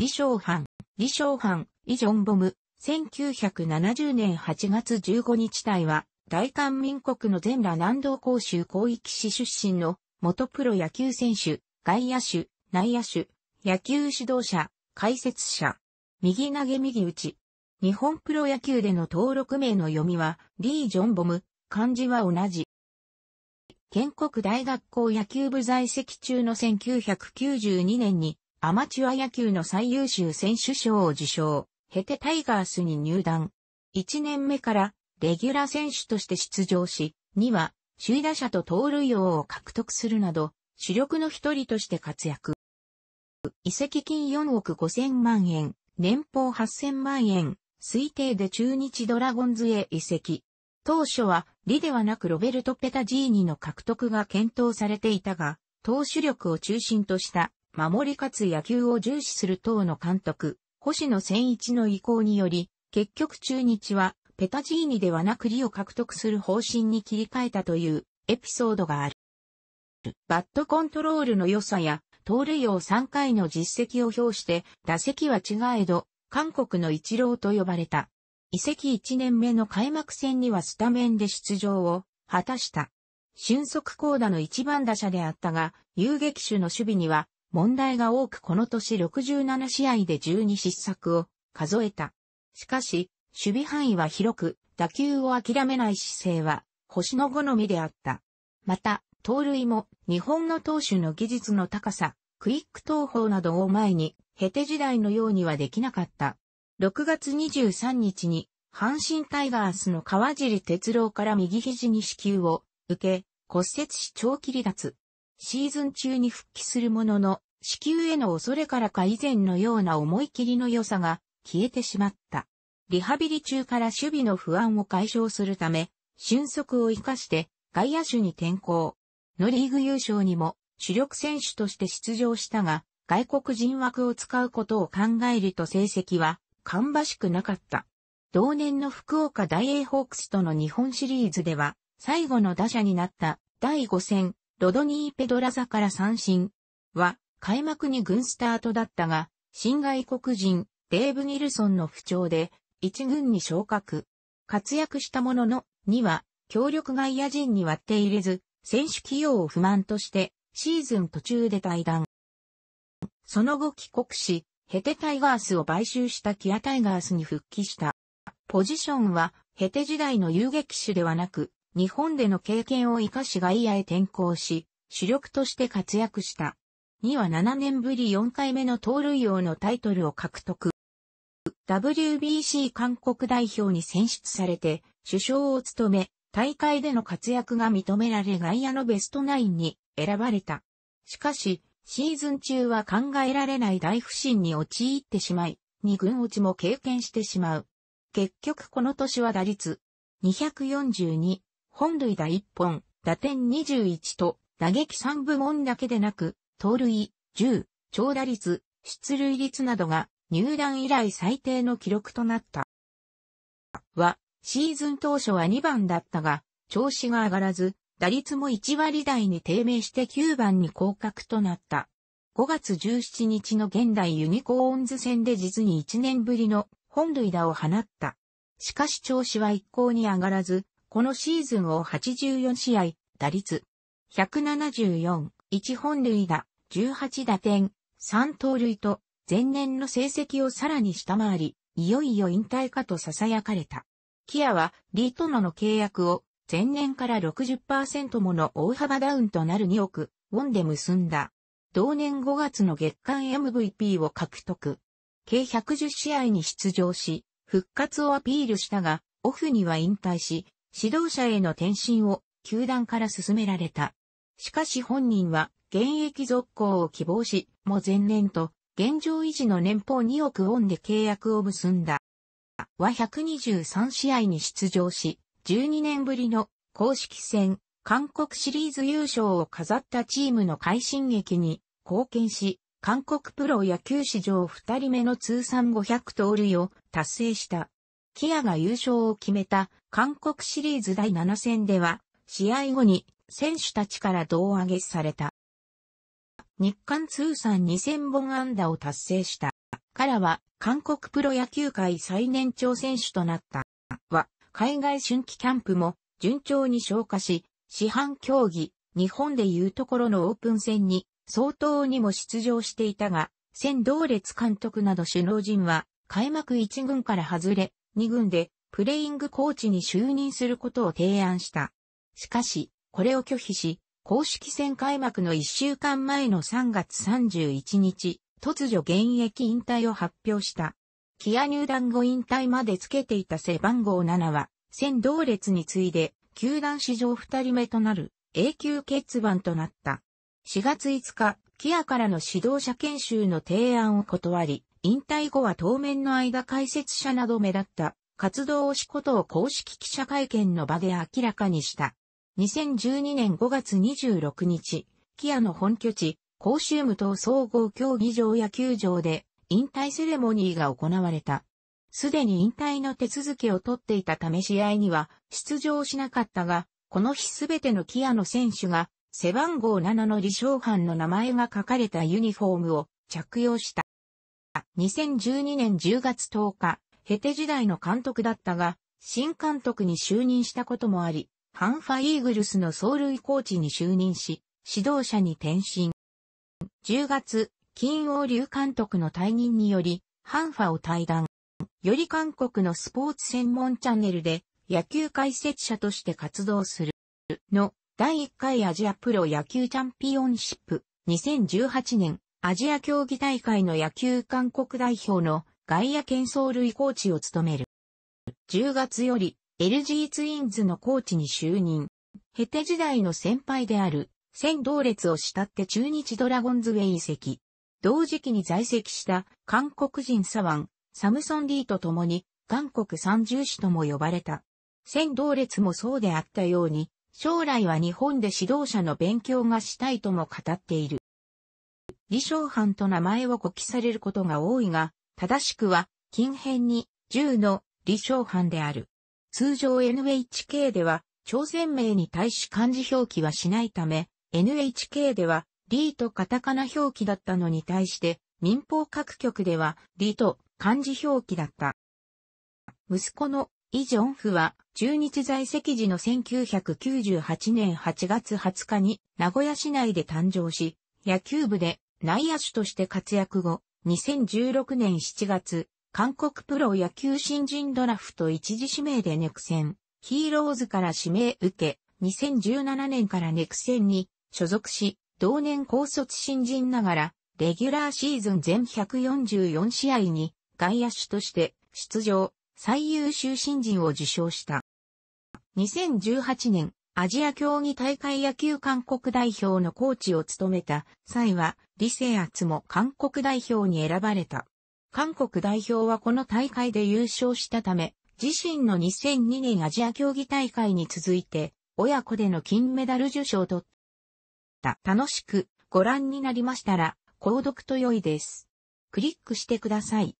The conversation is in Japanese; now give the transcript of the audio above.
李承藩、李承藩、イ・ジョンボム、1970年8月15日隊は、大韓民国の全羅南道広州広域市出身の元プロ野球選手、外野手、内野手、野球指導者、解説者、右投げ右打ち。日本プロ野球での登録名の読みは、リー・ジョンボム、漢字は同じ。建国大学校野球部在籍中の1992年にアマチュア野球の最優秀選手賞を受賞、ヘテタイガースに入団。1年目からレギュラー選手として出場し、2は首位打者と盗塁王を獲得するなど、主力の一人として活躍。移籍金4億5000万円、年俸8000万円、推定で中日ドラゴンズへ移籍。当初は、リではなくロベルト・ペタジーニの獲得が検討されていたが、投手力を中心とした守りかつ野球を重視する党の監督、星野千一の意向により、結局中日はペタジーニではなく利を獲得する方針に切り替えたというエピソードがある。バットコントロールの良さや、盗塁王3回の実績を評して、打席は違えど、韓国の一郎と呼ばれた。移籍1年目の開幕戦にはスタメンで出場を果たした。俊足高打の一番打者であったが、遊撃手の守備には問題が多くこの年67試合で12失策を数えた。しかし、守備範囲は広く、打球を諦めない姿勢は、星の好みであった。また、盗塁も、日本の投手の技術の高さ、クイック投法などを前に、ヘテ時代のようにはできなかった。6月23日に、阪神タイガースの川尻哲郎から右肘に支給を受け、骨折し長期離脱。シーズン中に復帰するものの、子宮への恐れからか以前のような思い切りの良さが消えてしまった。リハビリ中から守備の不安を解消するため、俊足を活かして外野手に転向。のリーグ優勝にも主力選手として出場したが、外国人枠を使うことを考えると成績は芳しくなかった。同年の福岡大英ホークスとの日本シリーズでは、最後の打者になった第5戦、ロドニー・ペドラザから三振は開幕に軍スタートだったが、新外国人デーブ・ニルソンの不調で一軍に昇格。活躍したものの2は強力外野陣に割って入れず、選手起用を不満としてシーズン途中で退団。その後帰国し、ヘテタイガースを買収したキアタイガースに復帰した。ポジションはヘテ時代の遊撃手ではなく、日本での経験を生かし外野へ転向し、主力として活躍した。2は7年ぶり4回目の盗塁王のタイトルを獲得。WBC 韓国代表に選出されて、首相を務め、大会での活躍が認められ外野のベストナインに選ばれた。しかし、シーズン中は考えられない大不振に陥ってしまい、二軍落ちも経験してしまう。結局この年は打率242、本塁打1本、打点21と、打撃3部門だけでなく、盗塁、10、長打率、出塁率などが入団以来最低の記録となった。は、シーズン当初は2番だったが、調子が上がらず、打率も1割台に低迷して9番に降格となった。5月17日の現代ユニコーンズ戦で実に1年ぶりの本塁打を放った。しかし調子は一向に上がらず、このシーズンを84試合、打率174、1本塁打、18打点、3盗塁と、前年の成績をさらに下回り、いよいよ引退かと囁かれた。キアは、リートノの契約を、前年から60%もの大幅ダウンとなる2億、ウォンで結んだ。同年5月の月間 MVP を獲得。計110試合に出場し、復活をアピールしたが、オフには引退し、指導者への転身を球団から進められた。しかし本人は現役続行を希望し、も前年と現状維持の年俸2億ウォンで契約を結んだ。は123試合に出場し、12年ぶりの公式戦、韓国シリーズ優勝を飾ったチームの快進撃に貢献し、韓国プロ野球史上2人目の通算500盗塁を達成した。キアが優勝を決めた韓国シリーズ第7戦では、試合後に選手たちから胴上げされた。日韓通算2000本安打を達成した。からは、韓国プロ野球界最年長選手となった。は、海外春季キャンプも順調に消化し、市販競技、日本でいうところのオープン戦に相当にも出場していたが、千道列監督など首脳陣は開幕1軍から外れ、2軍でプレイングコーチに就任することを提案した。しかし、これを拒否し、公式戦開幕の1週間前の3月31日、突如現役引退を発表した。キア入団後引退までつけていた背番号7は、先同列に次いで、球団史上2人目となる永久欠番となった。4月5日、キアからの指導者研修の提案を断り、引退後は当面の間解説者など目立った活動しことを公式記者会見の場で明らかにした。2012年5月26日、キアの本拠地、コーシウム島総合競技場野球場で引退セレモニーが行われた。すでに引退の手続きを取っていたため試合には出場しなかったが、この日すべてのキアの選手が背番号7の李承藩の名前が書かれたユニフォームを着用した。2012年10月10日、ヘテ時代の監督だったが、新監督に就任したこともあり、ハンファイーグルスの走塁コーチに就任し、指導者に転身。10月、金王流監督の退任により、ハンファを退団。より韓国のスポーツ専門チャンネルで野球解説者として活動する。の、第1回アジアプロ野球チャンピオンシップ2018年アジア競技大会の野球韓国代表の外野県走塁コーチを務める。10月より LG ツインズのコーチに就任。ヘテ時代の先輩である、仙同列を慕って中日ドラゴンズへ移籍。同時期に在籍した韓国人左腕、サムソン・リーと共に、韓国三重士とも呼ばれた。仙同列もそうであったように、将来は日本で指導者の勉強がしたいとも語っている。李承藩と名前を呼記されることが多いが、正しくは、近辺に10の李承藩である。通常 NHK では、朝鮮名に対し漢字表記はしないため、NHK では、リーとカタカナ表記だったのに対して、民放各局では、リーと漢字表記だった。息子のイ・ジョンフは、中日在籍時の1998年8月20日に名古屋市内で誕生し、野球部で内野手として活躍後、2016年7月、韓国プロ野球新人ドラフト一時指名でネクセン、ヒーローズから指名受け、2017年からネクセンに所属し、同年高卒新人ながら、レギュラーシーズン全144試合に外野手として出場、最優秀新人を受賞した。2018年、アジア競技大会野球韓国代表のコーチを務めた際は、李性圧も韓国代表に選ばれた。韓国代表はこの大会で優勝したため、自身の2002年アジア競技大会に続いて、親子での金メダル受賞と、った。楽しくご覧になりましたら、購読と良いです。クリックしてください。